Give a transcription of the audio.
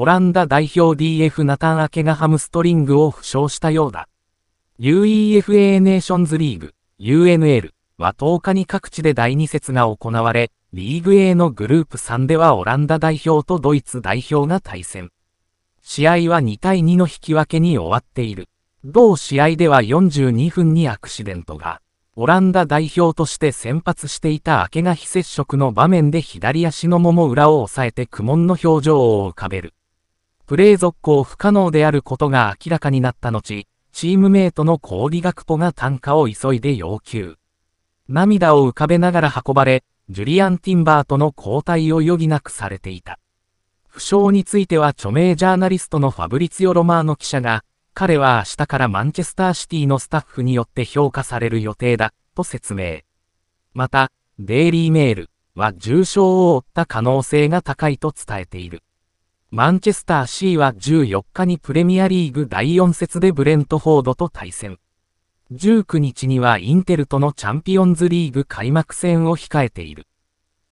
オランダ代表 DF ナタン・アケがハムストリングを負傷したようだ。UEFA ネーションズリーグ、UNL は10日に各地で第2節が行われ、リーグ A のグループ3ではオランダ代表とドイツ代表が対戦。試合は2対2の引き分けに終わっている。同試合では42分にアクシデントが、オランダ代表として先発していた明けが非接触の場面で左足のもも裏を押さえて苦悶の表情を浮かべる。プレー続行不可能であることが明らかになった後、チームメイトのコーディガクポが単価を急いで要求。涙を浮かべながら運ばれ、ジュリアン・ティンバーとの交代を余儀なくされていた。負傷については著名ジャーナリストのファブリツィオ・ロマーノ記者が、彼は明日からマンチェスターシティのスタッフによって評価される予定だ、と説明。また、デイリーメールは重傷を負った可能性が高いと伝えている。マンチェスター C は14日にプレミアリーグ第4節でブレントフォードと対戦。19日にはインテルとのチャンピオンズリーグ開幕戦を控えている。